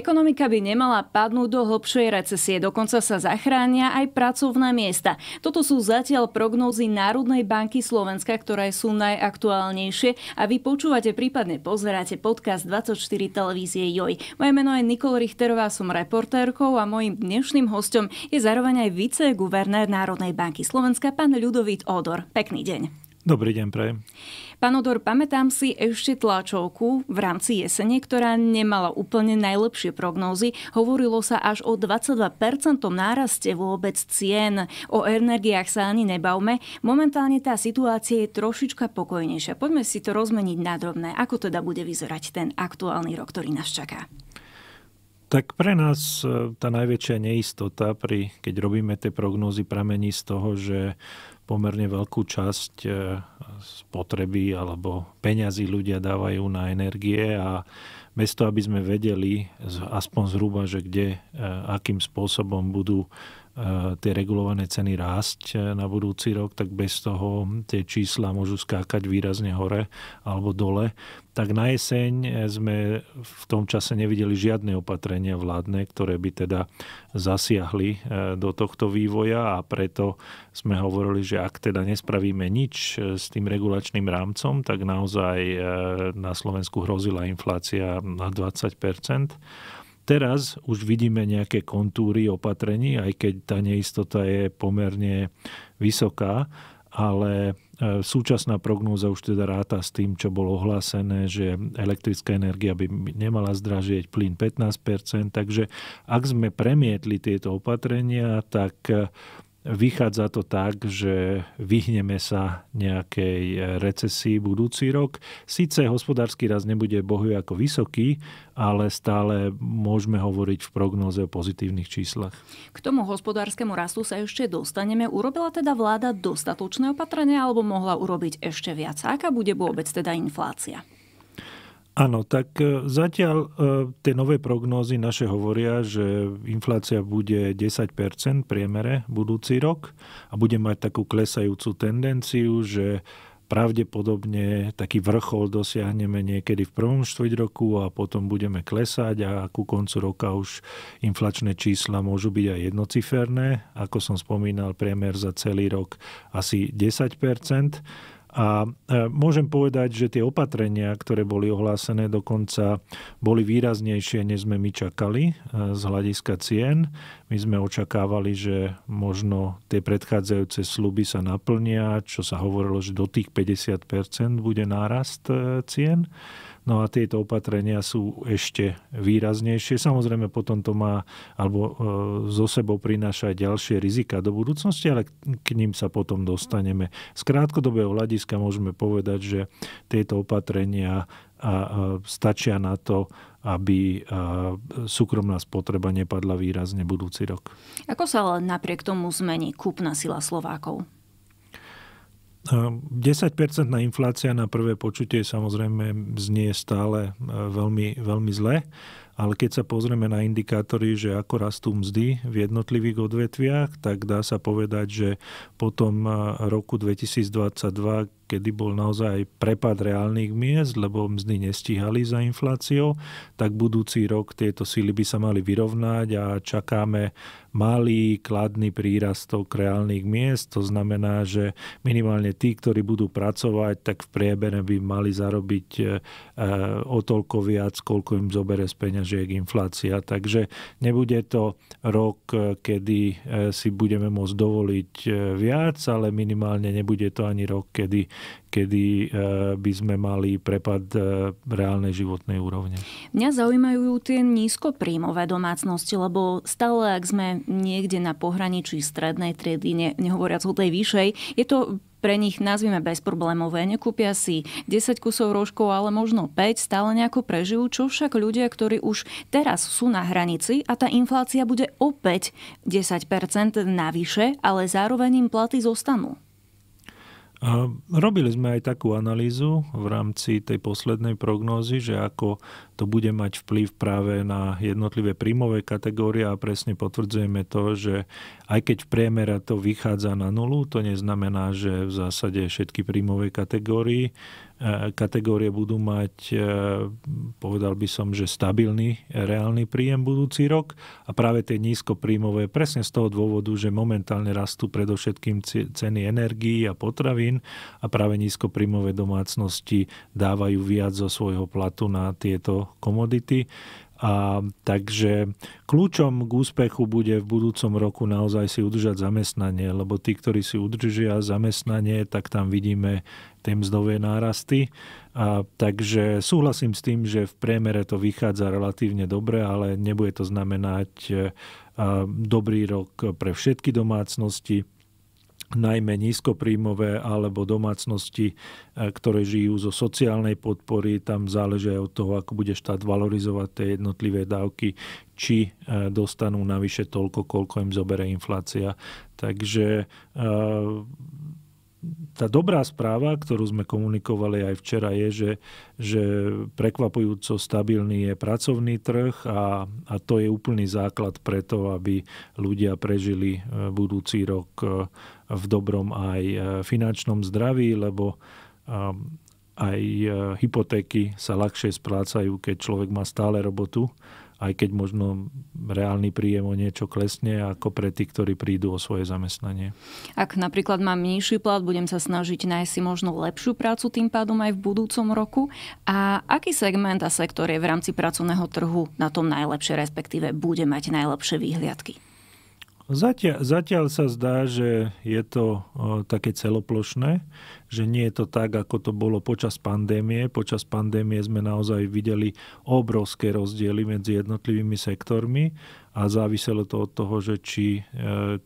Ekonomika by nemala padnúť do hlbšej recesie, dokonca sa zachránia aj pracovné miesta. Toto sú zatiaľ prognózy Národnej banky Slovenska, ktoré sú najaktuálnejšie a vy počúvate, prípadne pozeráte podcast 24 televízie JOJ. Moje meno je Nikol Richterová, som reportérkou a mojim dnešným hostom je zároveň aj viceguvernér Národnej banky Slovenska, pán Ľudovít Odor. Pekný deň. Dobrý deň, prajem. Pán Odor, pamätám si ešte tlačovku v rámci jesene, ktorá nemala úplne najlepšie prognózy. Hovorilo sa až o 22% náraste vôbec cien. O energiách sa ani nebavme. Momentálne tá situácia je trošička pokojnejšia. Poďme si to rozmeniť na drobné. Ako teda bude vyzerať ten aktuálny rok, ktorý nás čaká? Tak pre nás eh, tá najväčšia neistota, pri, keď robíme tie prognózy, pramení z toho, že pomerne veľkú časť e, spotreby alebo peňazí ľudia dávajú na energie a mesto aby sme vedeli aspoň zhruba, že kde, e, akým spôsobom budú E, tie regulované ceny rásť e, na budúci rok, tak bez toho tie čísla môžu skákať výrazne hore alebo dole. Tak na jeseň e, sme v tom čase nevideli žiadne opatrenia vládne, ktoré by teda zasiahli do tohto vývoja a preto sme hovorili, že ak teda nespravíme nič s tým regulačným rámcom, tak naozaj na Slovensku hrozila inflácia na 20 Teraz už vidíme nejaké kontúry opatrení, aj keď tá neistota je pomerne vysoká, ale e, súčasná prognóza už teda ráta s tým, čo bolo ohlásené, že elektrická energia by nemala zdražieť plyn 15%, takže ak sme premietli tieto opatrenia, tak e, Vychádza to tak, že vyhneme sa nejakej recesii budúci rok. Sice hospodársky raz nebude bohu ako vysoký, ale stále môžeme hovoriť v prognoze o pozitívnych číslach. K tomu hospodárskému rastu sa ešte dostaneme. Urobila teda vláda dostatočné opatrenia alebo mohla urobiť ešte viac? Aká bude vôbec teda inflácia? Áno, tak e, zatiaľ e, tie nové prognózy naše hovoria, že inflácia bude 10% priemere budúci rok a bude mať takú klesajúcu tendenciu, že pravdepodobne taký vrchol dosiahneme niekedy v prvom štvrť roku a potom budeme klesať a ku koncu roka už inflačné čísla môžu byť aj jednociferné. Ako som spomínal, priemer za celý rok asi 10 a e, môžem povedať, že tie opatrenia, ktoré boli ohlásené dokonca, boli výraznejšie, než sme my čakali e, z hľadiska cien. My sme očakávali, že možno tie predchádzajúce sluby sa naplnia, čo sa hovorilo, že do tých 50 bude nárast e, cien. No a tieto opatrenia sú ešte výraznejšie. Samozrejme potom to má alebo e, zo sebou prináša aj ďalšie rizika do budúcnosti, ale k ním sa potom dostaneme. Z krátkodobého hľadiska môžeme povedať, že tieto opatrenia stačia na to, aby súkromná spotreba nepadla výrazne budúci rok. Ako sa ale napriek tomu zmení kúpna sila Slovákov? 10 ehm, na inflácia na prvé počutie samozrejme znie stále e, veľmi, veľmi zle, ale keď sa pozrieme na indikátory, že ako rastú mzdy v jednotlivých odvetviach, tak dá sa povedať, že po tom e, roku 2022, kedy bol naozaj prepad reálnych miest, lebo mzdy nestíhali za infláciou, tak budúci rok tieto síly by sa mali vyrovnať a čakáme malý kladný prírastok reálnych miest. To znamená, že minimálne tí, ktorí budú pracovať, tak v priebere by mali zarobiť e, e, o toľko viac, koľko im zobere z peňažiek inflácia. Takže nebude to rok, e, kedy si budeme môcť dovoliť viac, ale minimálne nebude to ani rok, kedy kedy e, by sme mali prepad e, reálnej životnej úrovne. Mňa zaujímajú tie nízkopríjmové domácnosti, lebo stále, ak sme niekde na pohraničí strednej triedy, ne, nehovoriac o tej vyššej, je to pre nich nazvime bezproblémové. Nekúpia si 10 kusov rožkov, ale možno 5, stále nejako prežijú, čo však ľudia, ktorí už teraz sú na hranici a tá inflácia bude opäť 10% navyše, ale zároveň im platy zostanú. Robili sme aj takú analýzu v rámci tej poslednej prognózy, že ako to bude mať vplyv práve na jednotlivé príjmové kategórie a presne potvrdzujeme to, že aj keď v priemere to vychádza na nulu, to neznamená, že v zásade všetky príjmové kategórie, kategórie budú mať, e, povedal by som, že stabilný reálny príjem budúci rok a práve tie nízkopríjmové presne z toho dôvodu, že momentálne rastú predovšetkým ceny energií a potravín a práve nízkopríjmové domácnosti dávajú viac zo svojho platu na tieto komodity. A takže kľúčom k úspechu bude v budúcom roku naozaj si udržať zamestnanie, lebo tí, ktorí si udržia zamestnanie, tak tam vidíme tie mzdové nárasty. A, takže súhlasím s tým, že v priemere to vychádza relatívne dobre, ale nebude to znamenať dobrý rok pre všetky domácnosti najmä nízkopríjmové alebo domácnosti, e, ktoré žijú zo sociálnej podpory. Tam záleží aj od toho, ako bude štát valorizovať tie jednotlivé dávky, či e, dostanú navyše toľko, koľko im zobere inflácia. Takže e, tá dobrá správa, ktorú sme komunikovali aj včera, je, že, že prekvapujúco stabilný je pracovný trh a, a to je úplný základ preto, aby ľudia prežili e, budúci rok e, v dobrom aj e, finančnom zdraví, lebo aj hypotéky sa ľahšie splácajú, keď človek má stále robotu aj keď možno reálny príjem o niečo klesne, ako pre tých, ktorí prídu o svoje zamestnanie. Ak napríklad mám nižší plat, budem sa snažiť nájsť si možno lepšiu prácu tým pádom aj v budúcom roku. A aký segment a sektor je v rámci pracovného trhu na tom najlepšie, respektíve bude mať najlepšie výhliadky? Zatiaľ, zatiaľ sa zdá, že je to o, také celoplošné, že nie je to tak, ako to bolo počas pandémie. Počas pandémie sme naozaj videli obrovské rozdiely medzi jednotlivými sektormi a záviselo to od toho, že či e,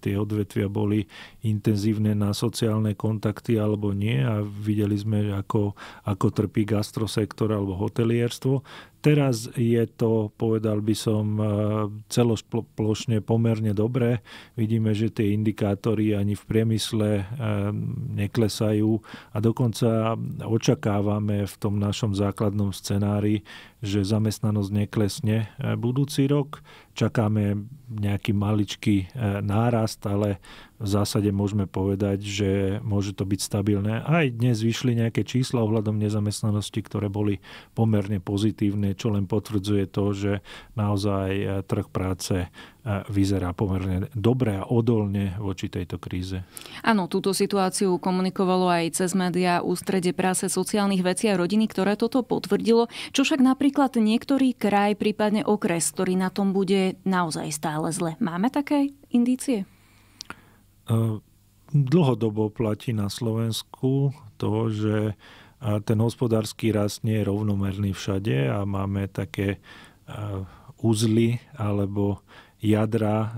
tie odvetvia boli intenzívne na sociálne kontakty alebo nie a videli sme, ako, ako trpí gastrosektor alebo hotelierstvo. Teraz je to, povedal by som, e, celosplošne pomerne dobré. Vidíme, že tie indikátory ani v priemysle e, neklesajú a dokonca očakávame v tom našom základnom scenári, že zamestnanosť neklesne e, budúci rok. Čakáme nejaký maličký e, nárast, ale v zásade môžeme povedať, že môže to byť stabilné. Aj dnes vyšli nejaké čísla ohľadom nezamestnanosti, ktoré boli pomerne pozitívne, čo len potvrdzuje to, že naozaj e, trh práce e, vyzerá pomerne dobre a odolne voči tejto kríze. Áno, túto situáciu komunikovalo aj cez médiá Ústredie práce sociálnych vecí a rodiny, ktoré toto potvrdilo, čo však napríklad niektorý kraj, prípadne okres, ktorý na tom bude naozaj stále zle. Máme také indície? Ehm, dlhodobo platí na Slovensku to, že ten hospodársky rast nie je rovnomerný všade a máme také e, uzly alebo jadra e,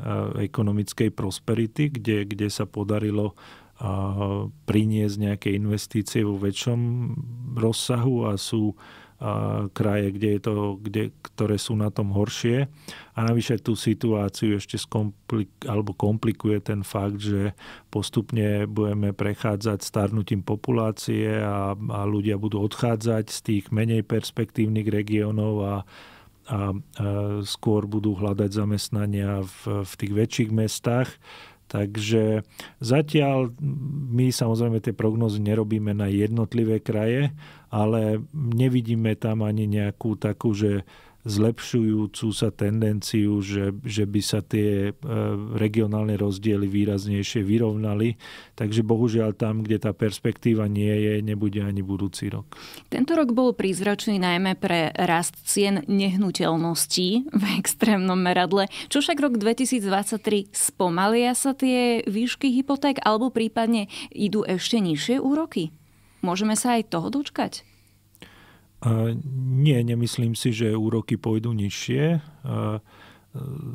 ekonomickej prosperity, kde, kde sa podarilo e, priniesť nejaké investície vo väčšom rozsahu a sú kraje, kde je to, kde, ktoré sú na tom horšie. A navyše tú situáciu ešte skomplik, alebo komplikuje ten fakt, že postupne budeme prechádzať starnutím populácie a, a ľudia budú odchádzať z tých menej perspektívnych regiónov a, a, a skôr budú hľadať zamestnania v, v tých väčších mestách Takže zatiaľ my samozrejme tie prognozy nerobíme na jednotlivé kraje, ale nevidíme tam ani nejakú takú, že zlepšujúcu sa tendenciu, že, že by sa tie e, regionálne rozdiely výraznejšie vyrovnali. Takže bohužiaľ tam, kde tá perspektíva nie je, nebude ani budúci rok. Tento rok bol prízračný najmä pre rast cien nehnuteľností v extrémnom meradle. Čo však rok 2023 spomalia sa tie výšky hypoték alebo prípadne idú ešte nižšie úroky? Môžeme sa aj toho dočkať? Nie, nemyslím si, že úroky pôjdu nižšie. E,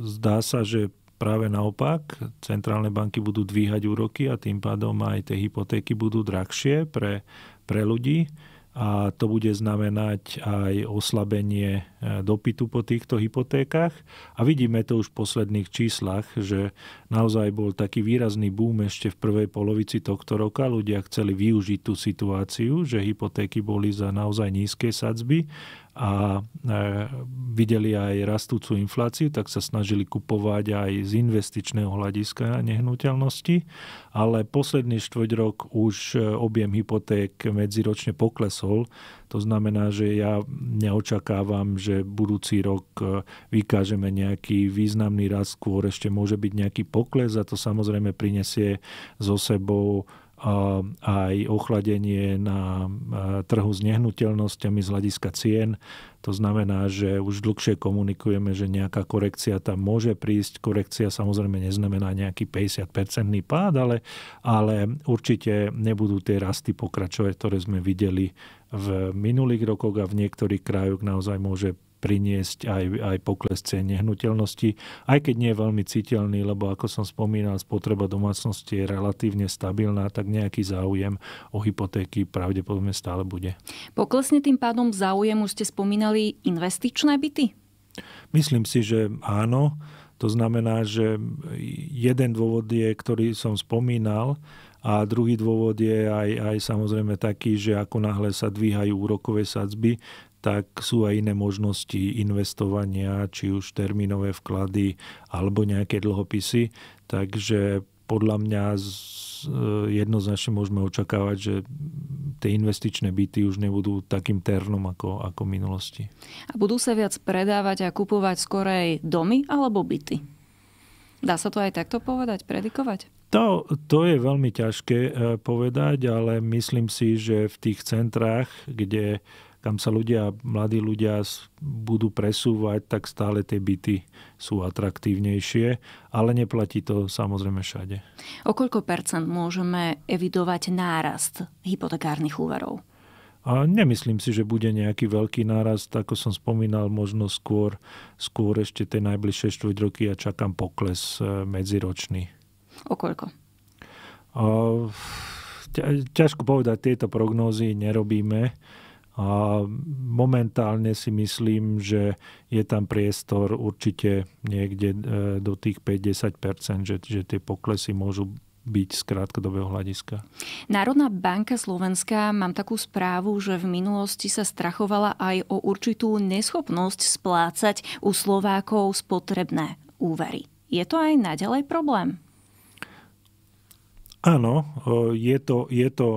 zdá sa, že práve naopak, centrálne banky budú dvíhať úroky a tým pádom aj tie hypotéky budú drahšie pre, pre ľudí a to bude znamenať aj oslabenie dopytu po týchto hypotékach a vidíme to už v posledných číslach, že naozaj bol taký výrazný boom ešte v prvej polovici tohto roka. Ľudia chceli využiť tú situáciu, že hypotéky boli za naozaj nízke sadzby a e, videli aj rastúcu infláciu, tak sa snažili kupovať aj z investičného hľadiska nehnuteľnosti, ale posledný štvrť rok už e, objem hypoték medziročne poklesol. To znamená, že ja neočakávam, že že budúci rok e, vykážeme nejaký významný rast, skôr ešte môže byť nejaký pokles a to samozrejme prinesie so sebou aj ochladenie na e, trhu s nehnuteľnosťami z hľadiska cien. To znamená, že už dlhšie komunikujeme, že nejaká korekcia tam môže prísť. Korekcia samozrejme neznamená nejaký 50-percentný pád, ale, ale určite nebudú tie rasty pokračovať, ktoré sme videli v minulých rokoch a v niektorých krajoch naozaj môže priniesť aj, aj pokles cien nehnuteľnosti, aj keď nie je veľmi citeľný, lebo ako som spomínal, spotreba domácnosti je relatívne stabilná, tak nejaký záujem o hypotéky pravdepodobne stále bude. Poklesne tým pádom záujem, už ste spomínali, investičné byty? Myslím si, že áno. To znamená, že jeden dôvod je, ktorý som spomínal, a druhý dôvod je aj, aj samozrejme taký, že ako náhle sa dvíhajú úrokové sadzby, tak sú aj iné možnosti investovania, či už termínové vklady alebo nejaké dlhopisy. Takže podľa mňa e, jednoznačne môžeme očakávať, že tie investičné byty už nebudú takým ternom ako, ako v minulosti. A budú sa viac predávať a kupovať skorej domy alebo byty? Dá sa to aj takto povedať, predikovať? To, to je veľmi ťažké e, povedať, ale myslím si, že v tých centrách, kde kam sa ľudia, mladí ľudia budú presúvať, tak stále tie byty sú atraktívnejšie, ale neplatí to samozrejme všade. O koľko percent môžeme evidovať nárast hypotekárnych úverov? A nemyslím si, že bude nejaký veľký nárast, ako som spomínal, možno skôr, skôr ešte tie najbližšie 4 roky a ja čakám pokles e, medziročný. O koľko? A, ťažko povedať, tieto prognózy nerobíme a momentálne si myslím, že je tam priestor určite niekde e, do tých 5-10%, že, že tie poklesy môžu byť z krátkodobého hľadiska. Národná banka Slovenska, mám takú správu, že v minulosti sa strachovala aj o určitú neschopnosť splácať u Slovákov spotrebné úvery. Je to aj naďalej problém? Áno, je to, je to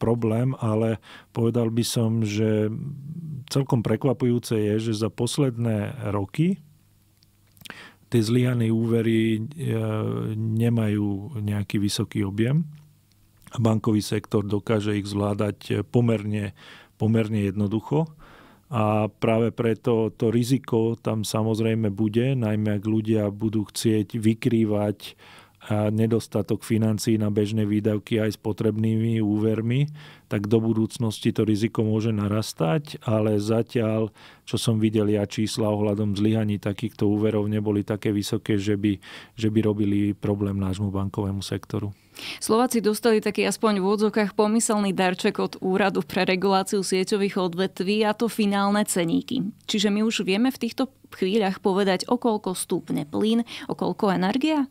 problém, ale povedal by som, že celkom prekvapujúce je, že za posledné roky tie zlyhané úvery e, nemajú nejaký vysoký objem. Bankový sektor dokáže ich zvládať pomerne, pomerne jednoducho. A práve preto to riziko tam samozrejme bude, najmä ak ľudia budú chcieť vykrývať a nedostatok financií na bežné výdavky aj s potrebnými úvermi, tak do budúcnosti to riziko môže narastať, ale zatiaľ, čo som videl ja čísla ohľadom zlyhaní takýchto úverov, neboli také vysoké, že by, že by robili problém nášmu bankovému sektoru. Slováci dostali taký aspoň v úvodzokách pomyselný darček od Úradu pre reguláciu sieťových odvetví a to finálne ceníky. Čiže my už vieme v týchto chvíľach povedať, o koľko stúpne plyn, o koľko energia?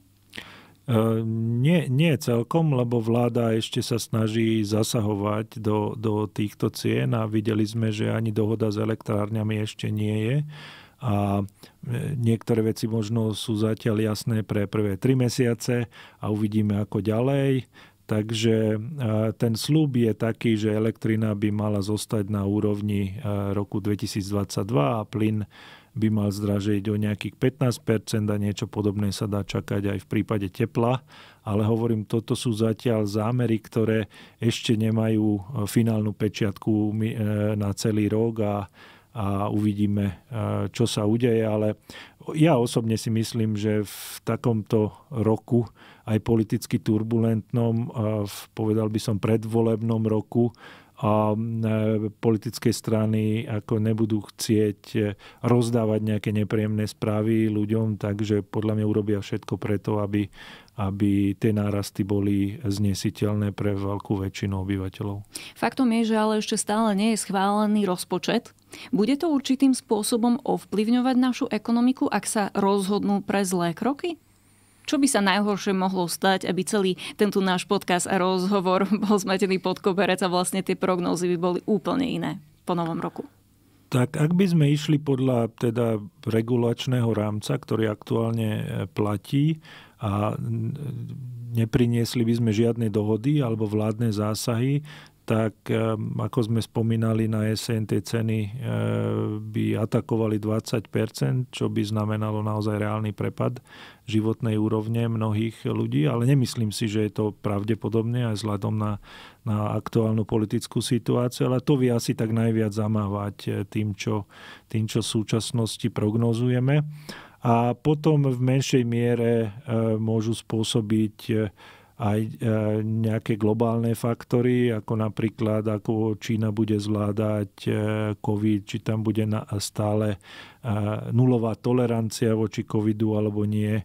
E, nie, nie celkom, lebo vláda ešte sa snaží zasahovať do, do týchto cien a videli sme, že ani dohoda s elektrárňami ešte nie je. A e, niektoré veci možno sú zatiaľ jasné pre prvé tri mesiace a uvidíme ako ďalej. Takže e, ten slúb je taký, že elektrina by mala zostať na úrovni roku 2022 a plyn by mal zdražiť o nejakých 15% a niečo podobné sa dá čakať aj v prípade tepla. Ale hovorím, toto sú zatiaľ zámery, ktoré ešte nemajú e, finálnu pečiatku e, na celý rok a a uvidíme, e, čo sa udeje, ale ja osobne si myslím, že v takomto roku, aj politicky turbulentnom, povedal by som predvolebnom roku, a e, politické strany ako nebudú chcieť e, rozdávať nejaké nepríjemné správy ľuďom, takže podľa mňa urobia všetko preto, aby, aby tie nárasty boli znesiteľné pre veľkú väčšinu obyvateľov. Faktom je, že ale ešte stále nie je schválený rozpočet. Bude to určitým spôsobom ovplyvňovať našu ekonomiku, ak sa rozhodnú pre zlé kroky? Čo by sa najhoršie mohlo stať, aby celý tento náš podcast a rozhovor bol zmetený pod koberec a vlastne tie prognózy by boli úplne iné po novom roku? Tak ak by sme išli podľa teda regulačného rámca, ktorý aktuálne e, platí a nepriniesli by sme žiadne dohody alebo vládne zásahy, tak eh, ako sme spomínali na jeseň, tie ceny eh, by atakovali 20%, čo by znamenalo naozaj reálny prepad životnej úrovne mnohých ľudí, ale nemyslím si, že je to pravdepodobne aj vzhľadom na, na aktuálnu politickú situáciu, ale to vie asi tak najviac zamávať eh, tým, čo, tým, čo v súčasnosti prognozujeme. A potom v menšej miere môžu spôsobiť aj e, nejaké globálne faktory, ako napríklad, ako Čína bude zvládať e, COVID, či tam bude stále e, nulová tolerancia voči COVIDu alebo nie.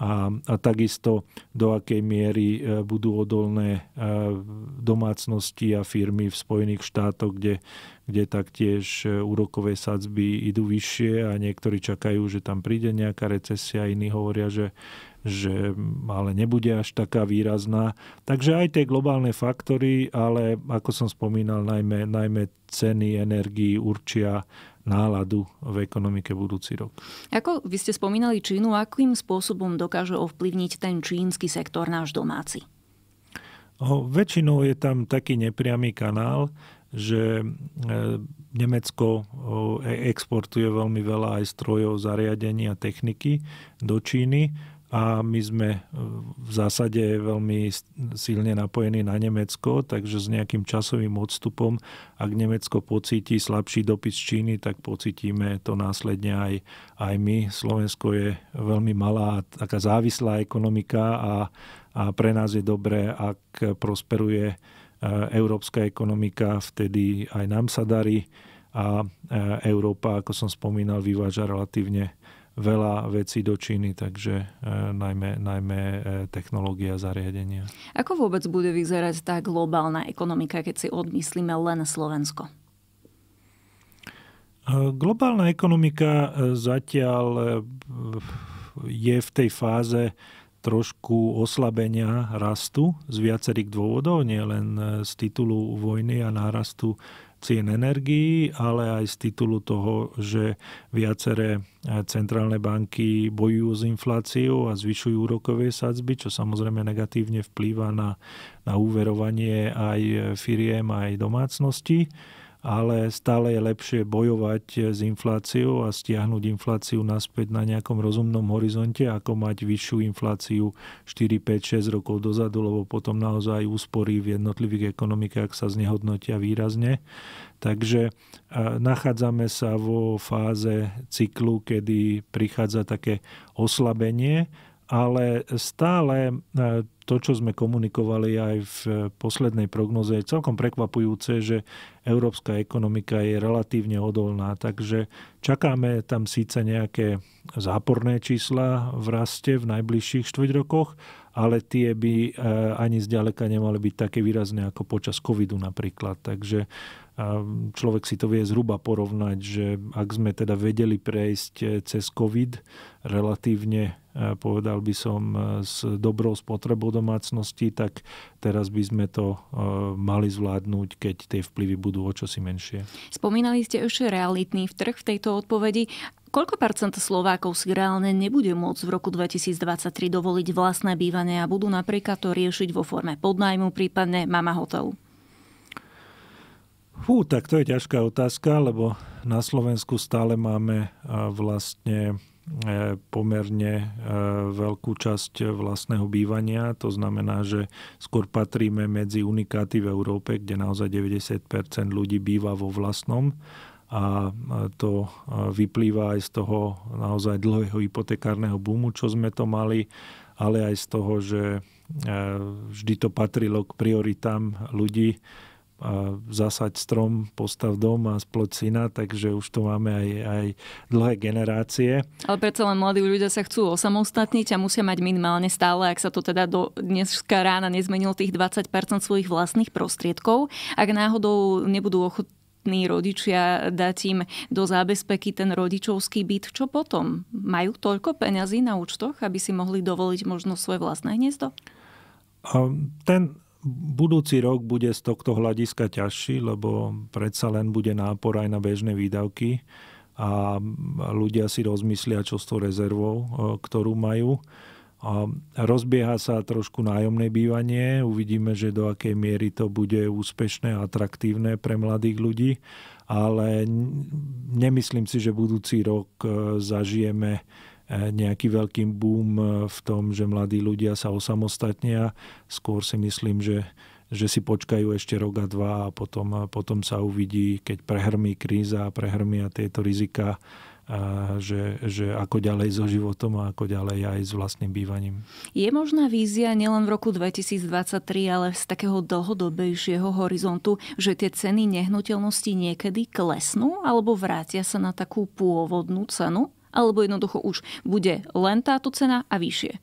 A, a takisto do akej miery budú odolné domácnosti a firmy v Spojených štátoch, kde, kde taktiež úrokové sadzby idú vyššie a niektorí čakajú, že tam príde nejaká recesia, iní hovoria, že že ale nebude až taká výrazná. Takže aj tie globálne faktory, ale ako som spomínal, najmä, najmä ceny energií určia náladu v ekonomike budúci rok. Ako vy ste spomínali Čínu, akým spôsobom dokáže ovplyvniť ten čínsky sektor náš domáci? O, väčšinou je tam taký nepriamy kanál, že e, Nemecko e, exportuje veľmi veľa aj strojov, zariadení a techniky do Číny a my sme e, v zásade veľmi silne napojení na Nemecko, takže s nejakým časovým odstupom, ak Nemecko pocíti slabší dopis Číny, tak pocítime to následne aj, aj my. Slovensko je veľmi malá, taká závislá ekonomika a, a pre nás je dobré, ak prosperuje e, európska ekonomika, vtedy aj nám sa darí a e, Európa, ako som spomínal, vyváža relatívne veľa vecí do Číny, takže e, najmä, najmä e, technológia zariadenia. Ako vôbec bude vyzerať tá globálna ekonomika, keď si odmyslíme len Slovensko? E, globálna ekonomika e, zatiaľ je v tej fáze trošku oslabenia rastu z viacerých dôvodov, nielen z titulu vojny a nárastu cien energií, ale aj z titulu toho, že viaceré e, centrálne banky bojujú s infláciou a zvyšujú úrokové sadzby, čo samozrejme negatívne vplýva na, na úverovanie aj e, firiem, aj domácnosti ale stále je lepšie bojovať s infláciou a stiahnuť infláciu naspäť na nejakom rozumnom horizonte, ako mať vyššiu infláciu 4, 5, 6 rokov dozadu, lebo potom naozaj úspory v jednotlivých ekonomikách sa znehodnotia výrazne. Takže e, nachádzame sa vo fáze cyklu, kedy prichádza také oslabenie ale stále e, to, čo sme komunikovali aj v poslednej prognoze, je celkom prekvapujúce, že európska ekonomika je relatívne odolná, takže čakáme tam síce nejaké záporné čísla v raste v najbližších štvrť rokoch, ale tie by e, ani zďaleka nemali byť také výrazné ako počas covidu napríklad. Takže a človek si to vie zhruba porovnať, že ak sme teda vedeli prejsť eh, cez COVID relatívne, eh, povedal by som, eh, s dobrou spotrebou domácnosti, tak teraz by sme to mali zvládnuť, keď tie vplyvy budú o čosi menšie. Spomínali ste ešte realitný trh v tejto odpovedi. Koľko percent Slovákov si reálne nebude môcť v roku 2023 dovoliť vlastné bývanie a budú napríklad to riešiť vo forme podnajmu, prípadne mama hotelu? Fú, tak to je ťažká otázka, lebo na Slovensku stále máme e, vlastne e, pomerne e, veľkú časť vlastného bývania. To znamená, že skôr patríme medzi unikáty v Európe, kde naozaj 90 ľudí býva vo vlastnom a to vyplýva aj z toho naozaj dlhého hypotekárneho boomu, čo sme to mali, ale aj z toho, že vždy to patrilo k prioritám ľudí, a zasať strom, postav dom a sploť syna, takže už to máme aj, aj dlhé generácie. Ale predsa len mladí ľudia sa chcú osamostatniť a musia mať minimálne stále, ak sa to teda do dneska rána nezmenilo tých 20% svojich vlastných prostriedkov. Ak náhodou nebudú ochotní rodičia dať im do zábezpeky ten rodičovský byt, čo potom? Majú toľko peňazí na účtoch, aby si mohli dovoliť možno svoje vlastné hniezdo? Um, ten budúci rok bude z tohto hľadiska ťažší, lebo predsa len bude nápor aj na bežné výdavky a ľudia si rozmyslia, čo s tou rezervou, e, ktorú majú. A rozbieha sa trošku nájomné bývanie, uvidíme, že do akej miery to bude úspešné a atraktívne pre mladých ľudí, ale nemyslím si, že budúci rok e, zažijeme nejaký veľký boom eh, v tom, že mladí ľudia sa osamostatnia. Skôr si myslím, že že si počkajú ešte rok a dva a potom, eh, potom sa uvidí, keď prehrmí kríza a prehrmia tieto rizika, a eh, že, že ako ďalej so životom a ako ďalej aj s vlastným bývaním. Je možná vízia nielen v roku 2023, ale z takého dlhodobejšieho horizontu, že tie ceny nehnuteľnosti niekedy klesnú alebo vrátia sa na takú pôvodnú cenu? alebo jednoducho už bude len táto cena a vyššie?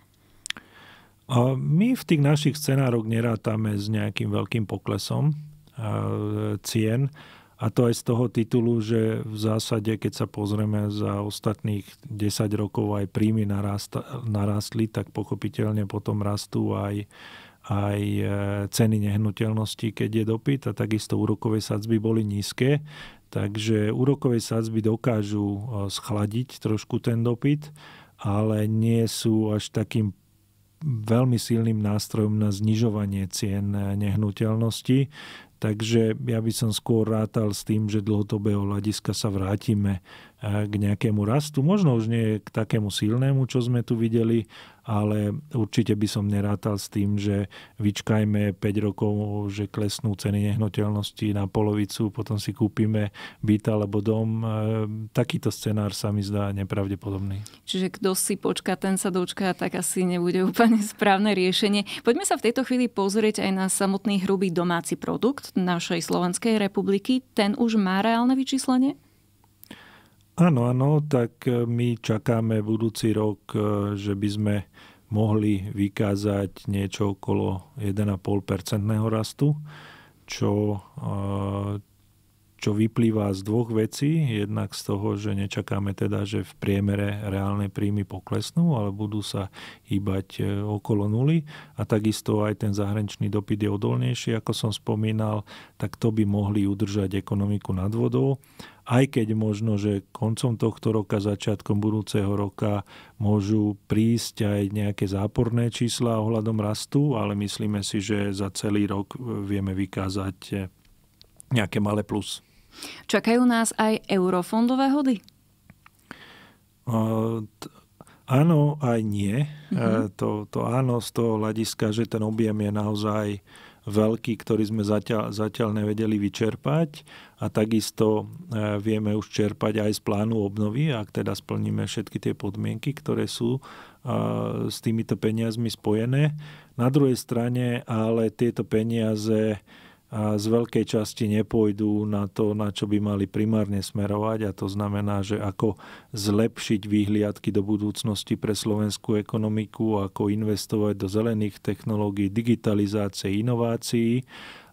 My v tých našich scenároch nerátame s nejakým veľkým poklesom e, cien. A to aj z toho titulu, že v zásade, keď sa pozrieme za ostatných 10 rokov aj príjmy narastli, tak pochopiteľne potom rastú aj, aj e, ceny nehnuteľnosti, keď je dopyt a takisto úrokové sadzby boli nízke. Takže úrokové sadzby dokážu e, schladiť trošku ten dopyt, ale nie sú až takým veľmi silným nástrojom na znižovanie cien nehnuteľnosti. Takže ja by som skôr rátal s tým, že dlhodobého hľadiska sa vrátime eh, k nejakému rastu. Možno už nie k takému silnému, čo sme tu videli, ale určite by som nerátal s tým, že vyčkajme 5 rokov, že klesnú ceny nehnuteľnosti na polovicu, potom si kúpime byt alebo dom. Eh, takýto scenár sa mi zdá nepravdepodobný. Čiže kto si počká, ten sa dočká, tak asi nebude úplne správne riešenie. Poďme sa v tejto chvíli pozrieť aj na samotný hrubý domáci produkt našej Slovenskej republiky, ten už má reálne vyčíslenie? Áno, áno, tak e, my čakáme budúci rok, e, že by sme mohli vykázať niečo okolo 1,5% rastu, čo e, čo vyplýva z dvoch vecí. Jednak z toho, že nečakáme teda, že v priemere reálne príjmy poklesnú, ale budú sa hýbať e, okolo nuly. A takisto aj ten zahraničný dopyt je odolnejší, ako som spomínal, tak to by mohli udržať ekonomiku nad vodou aj keď možno, že koncom tohto roka, začiatkom budúceho roka môžu prísť aj nejaké záporné čísla ohľadom rastu, ale myslíme si, že za celý rok e, vieme vykázať e, nejaké malé plus. Čakajú nás aj eurofondové hody? Uh, t- áno, aj nie. Uh-huh. to, to áno z toho hľadiska, že ten objem je naozaj veľký, ktorý sme zatiaľ, zatiaľ nevedeli vyčerpať a takisto e, vieme už čerpať aj z plánu obnovy, ak teda splníme všetky tie podmienky, ktoré sú e, s týmito peniazmi spojené. Na druhej strane ale tieto peniaze a z veľkej časti nepôjdu na to, na čo by mali primárne smerovať a to znamená, že ako zlepšiť výhliadky do budúcnosti pre slovenskú ekonomiku, ako investovať do zelených technológií, digitalizácie, inovácií,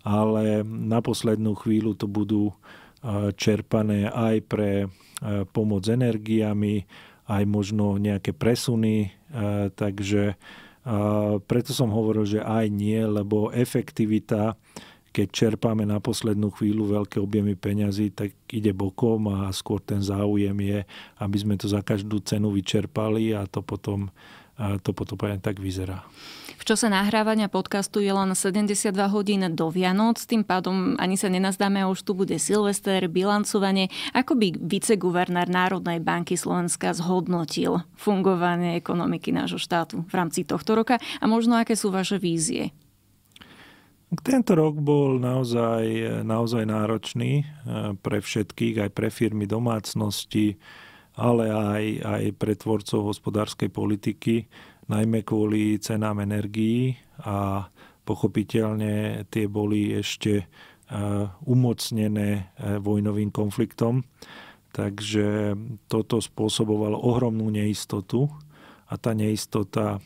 ale na poslednú chvíľu to budú e, čerpané aj pre e, pomoc energiami, aj možno nejaké presuny, e, takže preto som hovoril, že aj nie, lebo efektivita keď čerpáme na poslednú chvíľu veľké objemy peňazí, tak ide bokom a skôr ten záujem je, aby sme to za každú cenu vyčerpali a to potom a to potom tak vyzerá. V čase nahrávania podcastu je len 72 hodín do Vianoc, tým pádom ani sa nenazdáme, už tu bude Silvester, bilancovanie. Ako by viceguvernár Národnej banky Slovenska zhodnotil fungovanie ekonomiky nášho štátu v rámci tohto roka a možno aké sú vaše vízie? Tento rok bol naozaj, naozaj náročný eh, pre všetkých, aj pre firmy domácnosti, ale aj, aj pre tvorcov hospodárskej politiky, najmä kvôli cenám energií a pochopiteľne tie boli ešte eh, umocnené eh, vojnovým konfliktom. Takže toto spôsobovalo ohromnú neistotu a tá neistota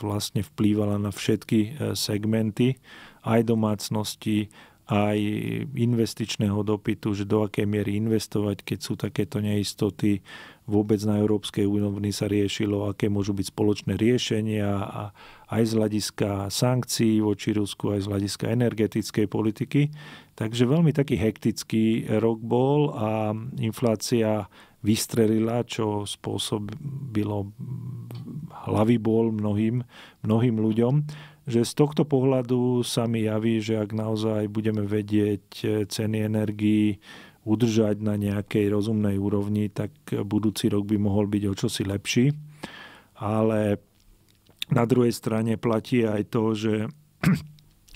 vlastne vplývala na všetky e, segmenty, aj domácnosti, aj investičného dopytu, že do akej miery investovať, keď sú takéto neistoty. Vôbec na európskej úrovni sa riešilo, aké môžu byť spoločné riešenia a aj z hľadiska sankcií voči Rusku, aj z hľadiska energetickej politiky. Takže veľmi taký hektický rok bol a inflácia vystrelila, čo spôsobilo hlavy bol mnohým, mnohým ľuďom. Že z tohto pohľadu sa mi javí, že ak naozaj budeme vedieť ceny energii udržať na nejakej rozumnej úrovni, tak budúci rok by mohol byť o čosi lepší. Ale na druhej strane platí aj to, že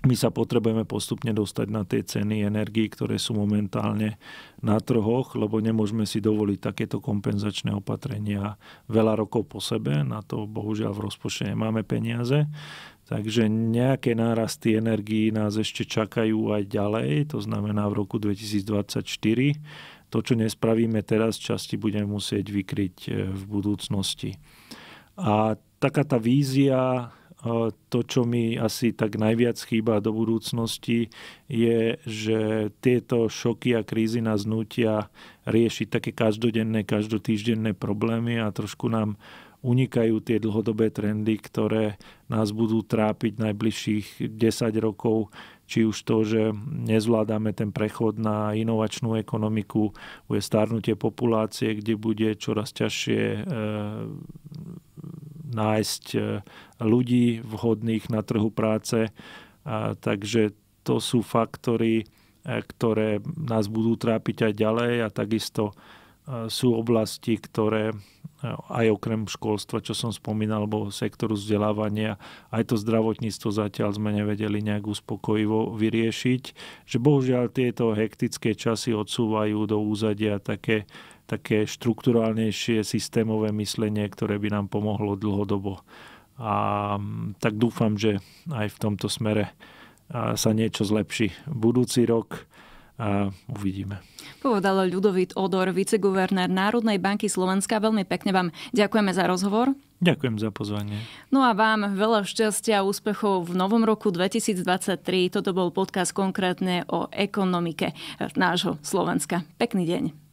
my sa potrebujeme postupne dostať na tie ceny energii, ktoré sú momentálne na trhoch, lebo nemôžeme si dovoliť takéto kompenzačné opatrenia veľa rokov po sebe. Na to bohužiaľ v rozpočte nemáme peniaze. Takže nejaké nárasty energií nás ešte čakajú aj ďalej, to znamená v roku 2024. To, čo nespravíme teraz, časti budeme musieť vykryť eh, v budúcnosti. A taká tá vízia to, čo mi asi tak najviac chýba do budúcnosti, je, že tieto šoky a krízy nás nutia riešiť také každodenné, každotýždenné problémy a trošku nám unikajú tie dlhodobé trendy, ktoré nás budú trápiť najbližších 10 rokov, či už to, že nezvládame ten prechod na inovačnú ekonomiku, bude starnutie populácie, kde bude čoraz ťažšie eh, nájsť e, ľudí vhodných na trhu práce. takže to sú faktory, e, ktoré nás budú trápiť aj ďalej a takisto e, sú oblasti, ktoré aj okrem školstva, čo som spomínal, alebo sektoru vzdelávania, aj to zdravotníctvo zatiaľ sme nevedeli nejak uspokojivo vyriešiť. Že bohužiaľ tieto hektické časy odsúvajú do úzadia také také štruktúrálnejšie systémové myslenie, ktoré by nám pomohlo dlhodobo. A mm, tak dúfam, že aj v tomto smere sa niečo zlepší. Budúci rok a uvidíme. Povedal Ľudovit Odor, viceguvernér Národnej banky Slovenska. Veľmi pekne vám ďakujeme za rozhovor. Ďakujem za pozvanie. No a vám veľa šťastia a úspechov v novom roku 2023. Toto bol podcast konkrétne o ekonomike nášho Slovenska. Pekný deň.